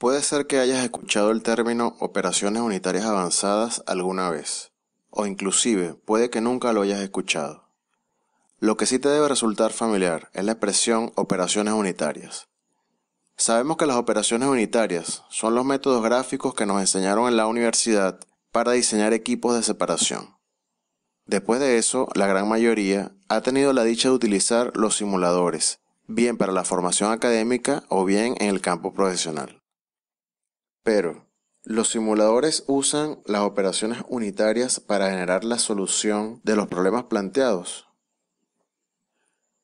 Puede ser que hayas escuchado el término operaciones unitarias avanzadas alguna vez, o inclusive puede que nunca lo hayas escuchado. Lo que sí te debe resultar familiar es la expresión operaciones unitarias. Sabemos que las operaciones unitarias son los métodos gráficos que nos enseñaron en la universidad para diseñar equipos de separación. Después de eso, la gran mayoría ha tenido la dicha de utilizar los simuladores, bien para la formación académica o bien en el campo profesional. Pero, los simuladores usan las operaciones unitarias para generar la solución de los problemas planteados.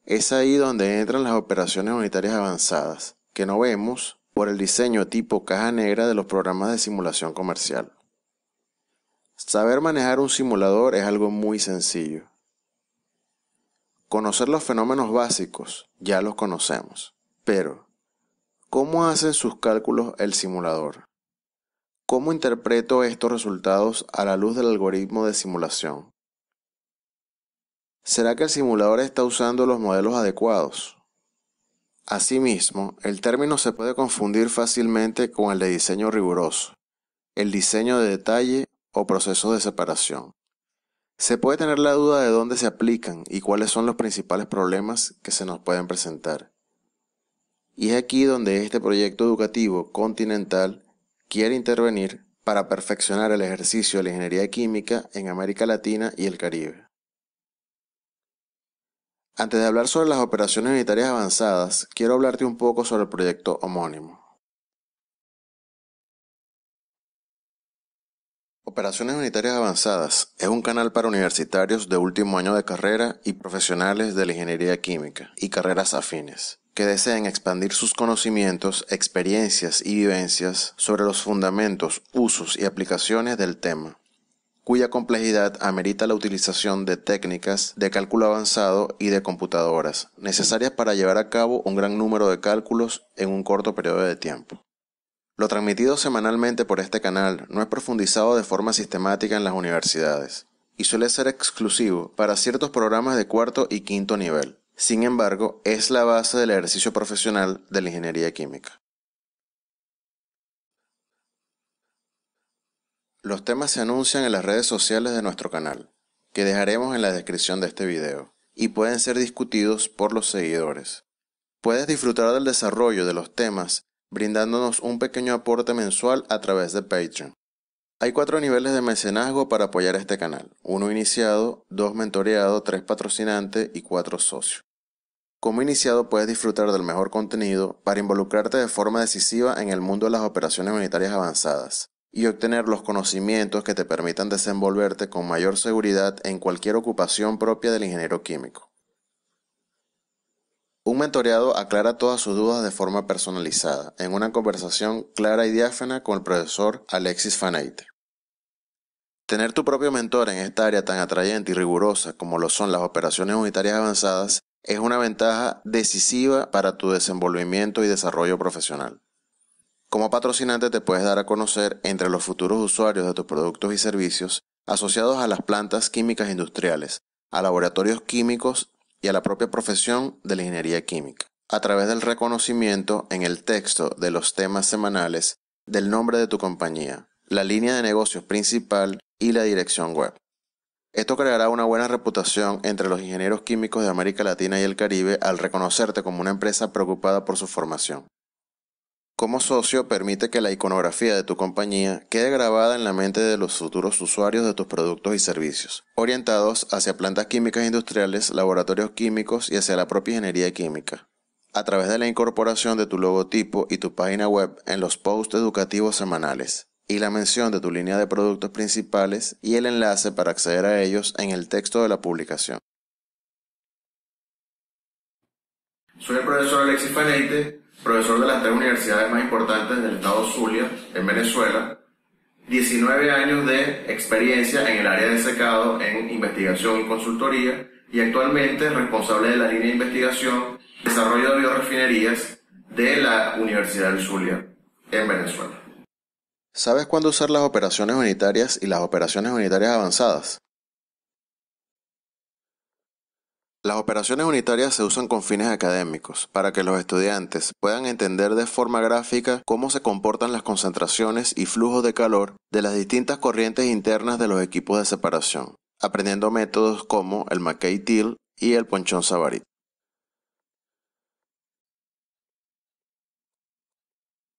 Es ahí donde entran las operaciones unitarias avanzadas, que no vemos por el diseño tipo caja negra de los programas de simulación comercial. Saber manejar un simulador es algo muy sencillo. Conocer los fenómenos básicos ya los conocemos, pero ¿Cómo hace sus cálculos el simulador? ¿Cómo interpreto estos resultados a la luz del algoritmo de simulación? ¿Será que el simulador está usando los modelos adecuados? Asimismo, el término se puede confundir fácilmente con el de diseño riguroso, el diseño de detalle o procesos de separación. Se puede tener la duda de dónde se aplican y cuáles son los principales problemas que se nos pueden presentar. Y es aquí donde este proyecto educativo continental quiere intervenir para perfeccionar el ejercicio de la ingeniería química en América Latina y el Caribe. Antes de hablar sobre las operaciones unitarias avanzadas, quiero hablarte un poco sobre el proyecto homónimo. Operaciones Unitarias Avanzadas es un canal para universitarios de último año de carrera y profesionales de la ingeniería química y carreras afines que deseen expandir sus conocimientos, experiencias y vivencias sobre los fundamentos, usos y aplicaciones del tema, cuya complejidad amerita la utilización de técnicas de cálculo avanzado y de computadoras, necesarias para llevar a cabo un gran número de cálculos en un corto periodo de tiempo. Lo transmitido semanalmente por este canal no es profundizado de forma sistemática en las universidades, y suele ser exclusivo para ciertos programas de cuarto y quinto nivel. Sin embargo, es la base del ejercicio profesional de la ingeniería química. Los temas se anuncian en las redes sociales de nuestro canal, que dejaremos en la descripción de este video, y pueden ser discutidos por los seguidores. Puedes disfrutar del desarrollo de los temas brindándonos un pequeño aporte mensual a través de Patreon. Hay cuatro niveles de mecenazgo para apoyar este canal. Uno iniciado, dos mentoreado, tres patrocinante y cuatro socio. Como iniciado puedes disfrutar del mejor contenido para involucrarte de forma decisiva en el mundo de las operaciones militares avanzadas y obtener los conocimientos que te permitan desenvolverte con mayor seguridad en cualquier ocupación propia del ingeniero químico. Un mentoreado aclara todas sus dudas de forma personalizada, en una conversación clara y diáfana con el profesor Alexis Faneite. Tener tu propio mentor en esta área tan atrayente y rigurosa como lo son las operaciones unitarias avanzadas es una ventaja decisiva para tu desenvolvimiento y desarrollo profesional. Como patrocinante te puedes dar a conocer entre los futuros usuarios de tus productos y servicios asociados a las plantas químicas industriales, a laboratorios químicos y a la propia profesión de la ingeniería química, a través del reconocimiento en el texto de los temas semanales del nombre de tu compañía, la línea de negocios principal y la dirección web. Esto creará una buena reputación entre los ingenieros químicos de América Latina y el Caribe al reconocerte como una empresa preocupada por su formación. Como socio, permite que la iconografía de tu compañía quede grabada en la mente de los futuros usuarios de tus productos y servicios, orientados hacia plantas químicas industriales, laboratorios químicos y hacia la propia ingeniería química. A través de la incorporación de tu logotipo y tu página web en los posts educativos semanales, y la mención de tu línea de productos principales y el enlace para acceder a ellos en el texto de la publicación. Soy el profesor Alexis Paneite profesor de las tres universidades más importantes del estado Zulia, en Venezuela, 19 años de experiencia en el área de secado, en investigación y consultoría, y actualmente responsable de la línea de investigación, desarrollo de biorefinerías de la Universidad del Zulia, en Venezuela. ¿Sabes cuándo usar las operaciones unitarias y las operaciones unitarias avanzadas? Las operaciones unitarias se usan con fines académicos, para que los estudiantes puedan entender de forma gráfica cómo se comportan las concentraciones y flujos de calor de las distintas corrientes internas de los equipos de separación, aprendiendo métodos como el mckay till y el Ponchón-Savarit.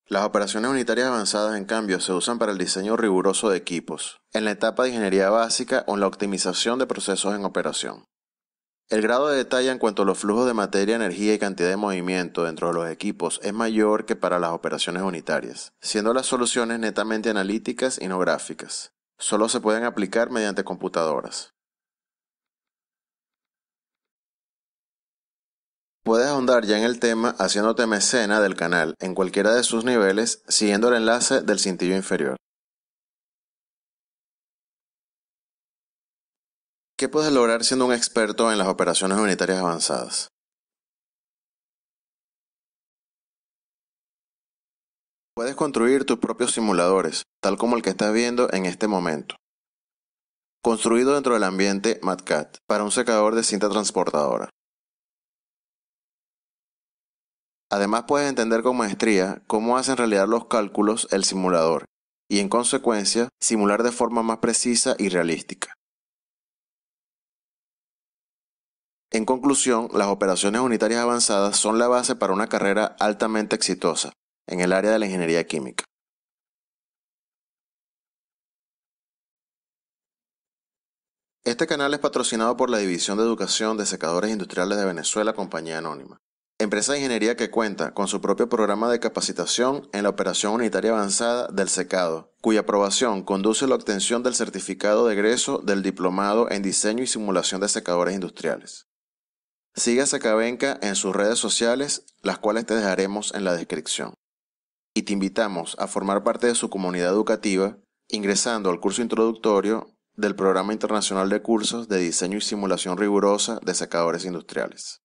Las operaciones unitarias avanzadas, en cambio, se usan para el diseño riguroso de equipos, en la etapa de ingeniería básica o en la optimización de procesos en operación. El grado de detalle en cuanto a los flujos de materia, energía y cantidad de movimiento dentro de los equipos es mayor que para las operaciones unitarias, siendo las soluciones netamente analíticas y no gráficas. Solo se pueden aplicar mediante computadoras. Puedes ahondar ya en el tema haciéndote mecena del canal en cualquiera de sus niveles siguiendo el enlace del cintillo inferior. ¿Qué puedes lograr siendo un experto en las operaciones unitarias avanzadas? Puedes construir tus propios simuladores, tal como el que estás viendo en este momento. Construido dentro del ambiente MATCAD para un secador de cinta transportadora. Además puedes entender con maestría cómo hacen realidad los cálculos el simulador y en consecuencia simular de forma más precisa y realística. En conclusión, las operaciones unitarias avanzadas son la base para una carrera altamente exitosa en el área de la ingeniería química. Este canal es patrocinado por la División de Educación de Secadores Industriales de Venezuela, compañía anónima. Empresa de ingeniería que cuenta con su propio programa de capacitación en la operación unitaria avanzada del secado, cuya aprobación conduce a la obtención del certificado de egreso del diplomado en diseño y simulación de secadores industriales. Sigue a Sacabenca en sus redes sociales, las cuales te dejaremos en la descripción. Y te invitamos a formar parte de su comunidad educativa ingresando al curso introductorio del Programa Internacional de Cursos de Diseño y Simulación Rigurosa de Sacadores Industriales.